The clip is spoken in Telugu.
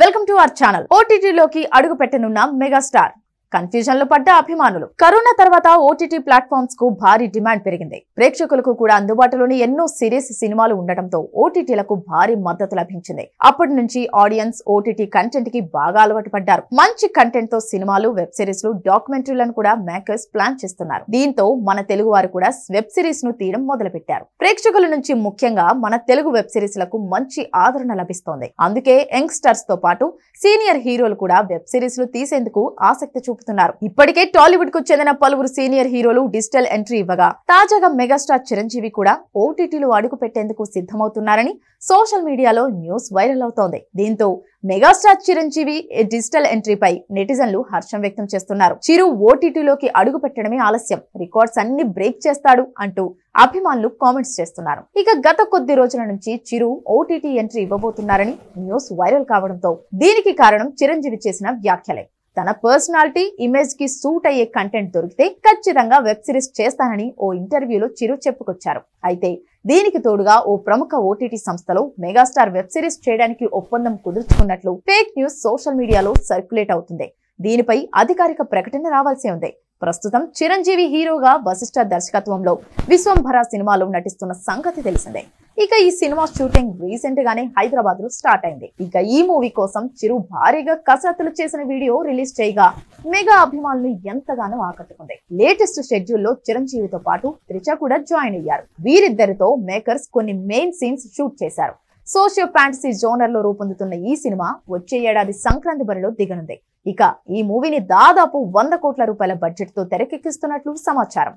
వెల్కమ్ టు అవర్ ఛానల్ ఓటీటీలోకి అడుగు పెట్టనున్న మెగాస్టార్ కన్ఫ్యూజన్ లో పడ్డ అభిమానులు కరోనా తర్వాత ఓటీటీ ప్లాట్ఫామ్స్ కు భారీ డిమాండ్ పెరిగింది ప్రేక్షకులకు కూడా అందుబాటులోని ఎన్నో సిరీస్ సినిమాలు ఉండటంతో ఓటీటీలకు భారీ మద్దతు లభించింది అప్పటి నుంచి ఆడియన్స్ ఓటీటీ కంటెంట్ కి బాగా అలవాటు పడ్డారు మంచి కంటెంట్ తో సినిమాలు వెబ్ సిరీస్ లు డాక్యుమెంటరీలను కూడా మేకర్స్ ప్లాన్ చేస్తున్నారు దీంతో మన తెలుగు వారు కూడా వెబ్ సిరీస్ ను తీయడం మొదలుపెట్టారు ప్రేక్షకుల నుంచి ముఖ్యంగా మన తెలుగు వెబ్ సిరీస్ లకు మంచి ఆదరణ లభిస్తోంది అందుకే యంగ్స్టర్స్ తో పాటు సీనియర్ హీరోలు కూడా వెబ్ సిరీస్ లు తీసేందుకు ఆసక్తి చూపు చెబుతున్నారు ఇప్పటికే టాలీవుడ్ కు చెందిన పలువురు సీనియర్ హీరోలు డిజిటల్ ఎంట్రీ ఇవ్వగా తాజాగా మెగాస్టార్ చిరంజీవి కూడా ఓటీటీలు అడుగు పెట్టేందుకు సిద్ధమవుతున్నారని సోషల్ మీడియాలో న్యూస్ వైరల్ అవుతోంది దీంతో మెగాస్టార్ చిరంజీవి డిజిటల్ ఎంట్రీపై నెటిజన్లు హర్షం వ్యక్తం చేస్తున్నారు చిరు ఓటీటీలోకి అడుగు పెట్టడమే ఆలస్యం రికార్డ్స్ అన్ని బ్రేక్ చేస్తాడు అంటూ అభిమానులు కామెంట్స్ చేస్తున్నారు ఇక గత కొద్ది రోజుల నుంచి చిరు ఓటీటీ ఎంట్రీ ఇవ్వబోతున్నారని న్యూస్ వైరల్ కావడంతో దీనికి కారణం చిరంజీవి చేసిన వ్యాఖ్యలే తన పర్సనాలిటీ ఇమేజ్ కి సూట్ అయ్యే కంటెంట్ దొరికితే ఖచ్చితంగా వెబ్ సిరీస్ చేస్తానని ఓ ఇంటర్వ్యూలో చిరు చెప్పుకొచ్చారు అయితే దీనికి తోడుగా ఓ ప్రముఖ ఓటీటీ సంస్థలో మెగాస్టార్ వెబ్ సిరీస్ చేయడానికి ఒప్పందం కుదుర్చుకున్నట్లు ఫేక్ న్యూస్ సోషల్ మీడియాలో సర్క్యులేట్ అవుతుంది దీనిపై అధికారిక ప్రకటన రావాల్సి ఉంది ప్రస్తుతం చిరంజీవి హీరోగా వశిష్ట దర్శకత్వంలో విశ్వంభరా సినిమాలో నటిస్తున్న సంగతి తెలిసిందే ఇక ఈ సినిమా షూటింగ్ రీసెంట్ గానే హైదరాబాద్ లో స్టార్ట్ అయింది ఇక ఈ మూవీ కోసం చిరు భారీగా కసరత్తులు చేసిన వీడియో రిలీజ్ చేయగా మెగా అభిమానులు ఎంతగానో ఆకట్టుకుంది లేటెస్ట్ షెడ్యూల్లో చిరంజీవితో పాటు త్రిచ కూడా జాయిన్ అయ్యారు వీరిద్దరితో మేకర్స్ కొన్ని మెయిన్ సీన్స్ షూట్ చేశారు సోషియో ఫ్యాంటసీ జోనర్ లో రూపొందుతున్న ఈ సినిమా వచ్చే ఏడాది సంక్రాంతి బరిలో దిగనుంది ఇక ఈ మూవీని దాదాపు వంద కోట్ల రూపాయల బడ్జెట్ తో తెరకెక్కిస్తున్నట్లు సమాచారం